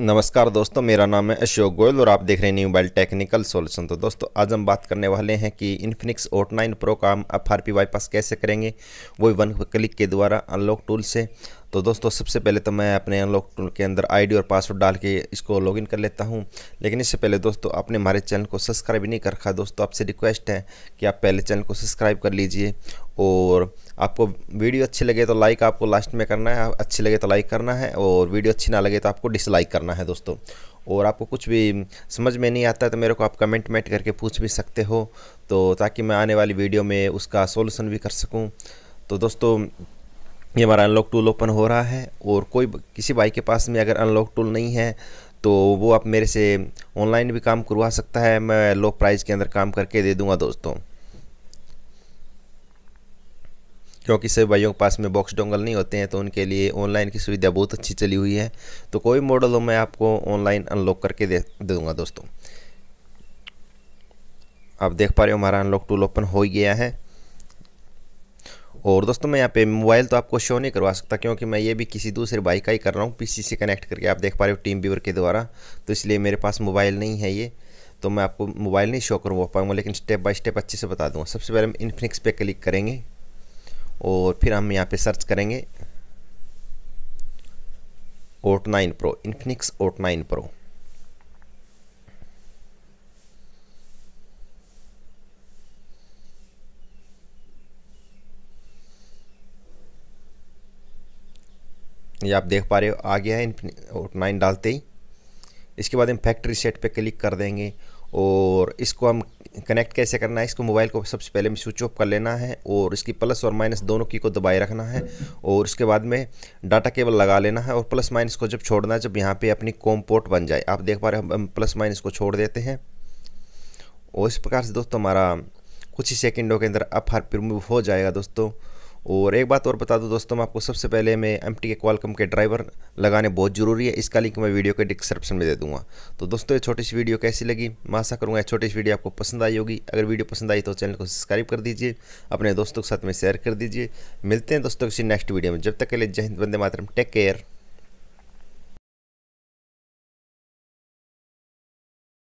नमस्कार दोस्तों मेरा नाम है अशोक गोयल और आप देख रहे हैं न्यू मोबाइल टेक्निकल सॉल्यूशन तो दोस्तों आज हम बात करने वाले हैं कि इन्फिनिक्स ओट नाइन प्रो का हम एफ आर पी बाईपास कैसे करेंगे वो वन क्लिक के द्वारा अनलॉक टूल से तो दोस्तों सबसे पहले तो मैं अपने अनलॉक टूल के अंदर आईडी और पासवर्ड डाल के इसको लॉगिन कर लेता हूं लेकिन इससे पहले दोस्तों आपने हमारे चैनल को सब्सक्राइब नहीं कर रखा दोस्तों आपसे रिक्वेस्ट है कि आप पहले चैनल को सब्सक्राइब कर लीजिए और आपको वीडियो अच्छी लगे तो लाइक आपको लास्ट में करना है अच्छी लगे तो लाइक करना है और वीडियो अच्छी ना लगे तो आपको डिसलाइक करना है दोस्तों और आपको कुछ भी समझ में नहीं आता है तो मेरे को आप कमेंट मेंट करके पूछ भी सकते हो तो ताकि मैं आने वाली वीडियो में उसका सोल्यूसन भी कर सकूँ तो दोस्तों ये हमारा अनलॉक टूल ओपन हो रहा है और कोई किसी भाई के पास में अगर अनलॉक टूल नहीं है तो वो आप मेरे से ऑनलाइन भी काम करवा सकता है मैं लो प्राइस के अंदर काम करके दे दूँगा दोस्तों क्योंकि सभी भाइयों के पास में बॉक्स डोंगल नहीं होते हैं तो उनके लिए ऑनलाइन की सुविधा बहुत अच्छी चली हुई है तो कोई मॉडल हो मैं आपको ऑनलाइन अनलॉक करके दे दूँगा दोस्तों आप देख पा रहे हो हमारा अनलॉक टूल ओपन हो गया है और दोस्तों मैं यहाँ पे मोबाइल तो आपको शो नहीं करवा सकता क्योंकि मैं ये भी किसी दूसरे बाइक का ही कर रहा हूँ पीसी से कनेक्ट करके आप देख पा रहे हो टीम व्यूवर के द्वारा तो इसलिए मेरे पास मोबाइल नहीं है ये तो मैं आपको मोबाइल नहीं शो करवा पाऊँगा लेकिन स्टेप बाय स्टेप अच्छे से बता दूँगा सबसे पहले हम इनफिनिक्स पे क्लिक करेंगे और फिर हम यहाँ पे सर्च करेंगे Hot nine Pro Infinix Hot nine Pro ये आप देख पा रहे हो आ गया है ओट नाइन डालते ही इसके बाद हम फैक्ट्री सेट पे क्लिक कर देंगे और इसको हम कनेक्ट कैसे करना है इसको मोबाइल को सबसे पहले में स्विच ऑफ कर लेना है और इसकी प्लस और माइनस दोनों की को दबाए रखना है और उसके बाद में डाटा केबल लगा लेना है और प्लस माइनस को जब छोड़ना है जब यहाँ पे अपनी कॉम पोर्ट बन जाए आप देख पा रहे हम प्लस माइनस को छोड़ देते हैं और इस प्रकार से दोस्तों हमारा कुछ ही सेकेंडों के अंदर अप हर प्रमूव हो जाएगा दोस्तों और एक बात और बता दूं दोस्तों मैं आपको सबसे पहले मैं एम टी के क्वालकम के ड्राइवर लगाने बहुत ज़रूरी है इसका लिंक मैं वीडियो के डिस्क्रिप्शन में दे दूंगा तो दोस्तों ये छोटी सी वीडियो कैसी लगी मैं आशा करूँगा छोटी सी वीडियो आपको पसंद आई होगी अगर वीडियो पसंद आई तो चैनल को सब्सक्राइब कर दीजिए अपने दोस्तों के साथ में शेयर कर दीजिए मिलते हैं दोस्तों किसी नेक्स्ट वीडियो में जब तक के लिए जय हिंद वंदे मातरम टेक केयर